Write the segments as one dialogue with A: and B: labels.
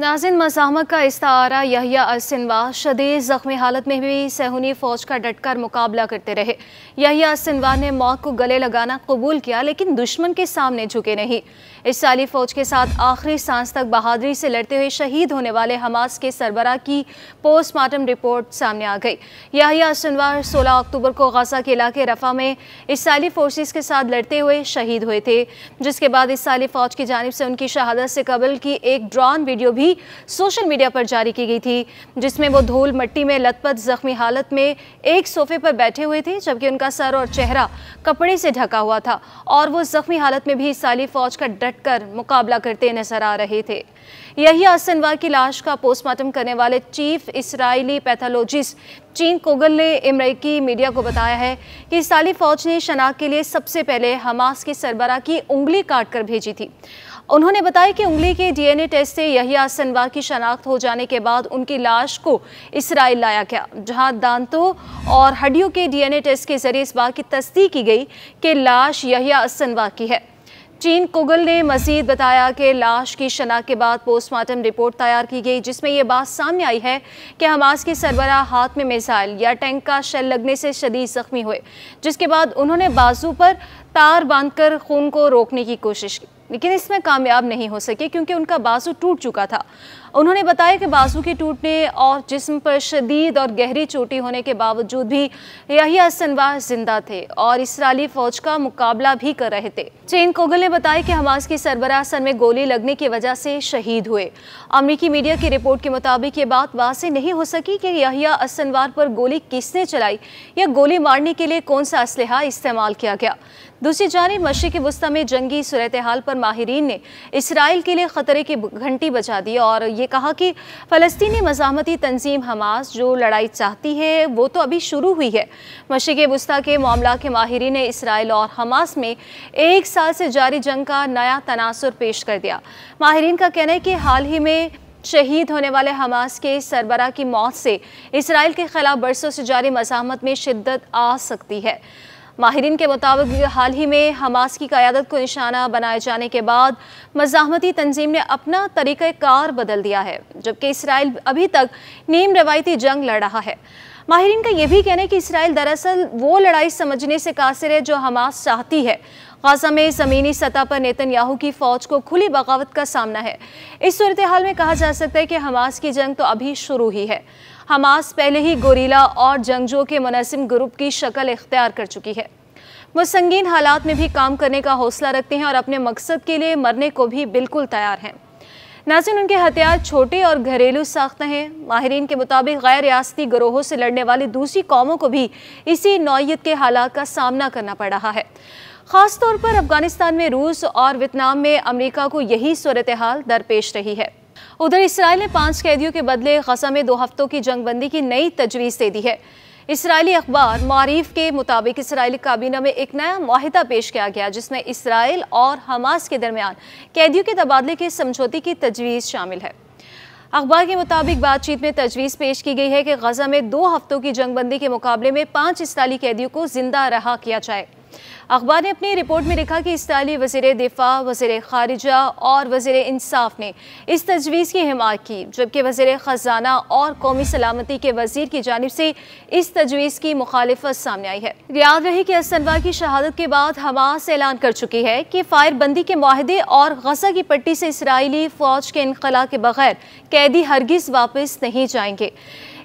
A: नाजिन मजामत का इस्तारा यहिया असिनवा शदीद ज़ख्मी हालत में भी सहूनी फ़ौज का डटकर मुकाबला करते रहे यहिया असिनवा ने मौत को गले लगाना कबूल किया लेकिन दुश्मन के सामने झुके नहीं इस साली फ़ौज के साथ आखिरी सांस तक बहादुरी से लड़ते हुए शहीद होने वाले हमास के सरबरा की पोस्टमार्टम रिपोर्ट सामने आ गई यहिया असिनवा सोलह अक्टूबर को गजा के इलाके रफ़ा में इसराइली फ़ोर्स के साथ लड़ते हुए शहीद हुए थे जिसके बाद इसराइली फ़ौज की जानब से उनकी शहादत से कबल की एक ड्रॉन वीडियो भी भी सोशल मीडिया पर जारी की गई थी जिसमें वो धूल मट्टी में लथपथ जख्मी हालत में एक सोफे पर बैठे हुए थे जबकि उनका सर और चेहरा कपड़े से ढका हुआ था और वो जख्मी हालत में भी साली फौज का डटकर मुकाबला करते नजर आ रहे थे यही असनवार की लाश का पोस्टमार्टम करने वाले चीफ इसराइली पैथोलॉजिस्ट चीन कोगल ने अमरीकी मीडिया को बताया है कि साली फौज ने शनाख्त के लिए सबसे पहले हमास के सरबरा की उंगली काटकर भेजी थी उन्होंने बताया कि उंगली के डीएनए टेस्ट से यही सिनवा की शनाख्त हो जाने के बाद उनकी लाश को इसराइल लाया गया जहां दांतों और हड्डियों के डीएनए टेस्ट के जरिए इस बात की तस्दीक की गई कि लाश यहिया सिनवा की है चीन कुगल ने मजीद बताया कि लाश की शनाख्त के बाद पोस्टमार्टम रिपोर्ट तैयार की गई जिसमें यह बात सामने आई है कि हमास के सरबरा हाथ में मिसाइल या टैंक का शेल लगने से शदीद जख्मी हुए जिसके बाद उन्होंने बाजू पर तार बांधकर खून को रोकने की कोशिश की लेकिन इसमें कामयाब नहीं हो सके क्योंकि उनका बाजू टूट चुका था उन्होंने बताया कि बाजू के टूटने और जिस्म पर शदीद और गहरी चोटी होने के बावजूद भी यही सनवार जिंदा थे और इसराइली फौज का मुकाबला भी कर रहे थे चेन कोगल ने बताया कि हमास की सरबरा सर में गोली लगने की वजह से शहीद हुए अमरीकी मीडिया की रिपोर्ट के मुताबिक ये बात वासे नहीं हो सकी कि यहिया असनवार पर गोली किसने चलाई या गोली मारने के लिए कौन सा असलहा इस्तेमाल किया गया दूसरी जानी मशी के वस्ती में जंगी सूरत हाल पर माहरीन ने इसराइल के लिए ख़तरे की घंटी बचा दी और ये कहा कि फ़लस्तनी मजामती तंजीम हमास जो लड़ाई चाहती है वो तो अभी शुरू हुई है मशीक वस्ती के मामला के माहरीन ने इसराइल और हमास में एक साल से जारी जंग का नया तनासर पेश कर दिया माहरीन का कहना है कि हाल ही में शहीद होने वाले हमास के सरबरा की मौत से इसराइल के खिलाफ बरसों से जारी मजामत में शिद्दत आ सकती है माहरीन के मुताबिक हाल ही में हमास की क़्यादत को निशाना बनाए जाने के बाद मजामती तंजीम ने अपना तरीक़ार बदल दिया है जबकि इसराइल अभी तक नीम रवायती जंग लड़ रहा है माहरीन का यह भी कहना है कि इसराइल दरअसल वो लड़ाई समझने से कासिर है जो हमास चाहती है खासा में ज़मीनी सतह पर याहू की फ़ौज को खुली बगावत का सामना है इस सूरत हाल में कहा जा सकता है कि हमास की जंग तो अभी शुरू ही है हमास पहले ही गोरीला और जंगजो के मुनसिम ग्रुप की शक्ल इख्तियार कर चुकी है वो संगीन हालात में भी काम करने का हौसला रखते हैं और अपने मकसद के लिए मरने को भी बिल्कुल तैयार हैं नाजिन उनके हथियार छोटे और घरेलू साख्त हैं माहरीन के मुताबिक गैर रियाती ग्रोहों से लड़ने वाली दूसरी कौमों को भी इसी नौीयत के हालात का सामना करना पड़ रहा है ख़ास तौर पर अफगानिस्तान में रूस और वियतनाम में अमरीका को यही सूरत हाल दरपेश रही है उधर इसराइल ने पांच कैदियों के बदले गजा में दो हफ्तों की जंगबंदी की नई तजवीज़ दे दी है इसराइली अखबार मारीफ के मुताबिक इसराइली काबीना में एक नया माहिदा पेश किया गया जिसमें इसराइल और हमास के दरमियान कैदियों के तबादले के समझौते की तजवीज़ शामिल है अखबार के मुताबिक बातचीत में तजवीज़ पेश की गई है कि गजा में दो हफ्तों की जंगबंदी के मुकाबले में पाँच इसराइली कैदियों को जिंदा रहा किया जाए अखबार ने अपनी रिपोर्ट में लिखा कि इसराइली वजीर दिफा वजीर खारिजा और वजीर इंसाफ ने इस तजवीज़ की हिमात की जबकि वजीर ख़जाना और कौमी सलामती के वजीर की जानब से इस तजवीज़ की मुखालफत सामने आई है याद रहे कि असनवा की शहादत के बाद हमास ऐलान कर चुकी है कि फायरबंदी के माहदे और गजा की पट्टी से इसराइली फ़ौज के इनखला के बगैर कैदी हरगिज़ वापस नहीं जाएंगे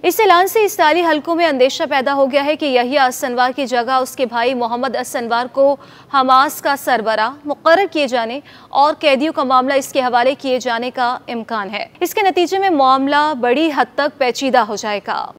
A: इस ऐलान से इसराइली हलकों में अंदेशा पैदा हो गया है कि यही असनवार की जगह उसके भाई मोहम्मद असनवार को हमास का सरबरा मुकर किए जाने और कैदियों का मामला इसके हवाले किए जाने का इम्कान है इसके नतीजे में मामला बड़ी हद तक पेचीदा हो जाएगा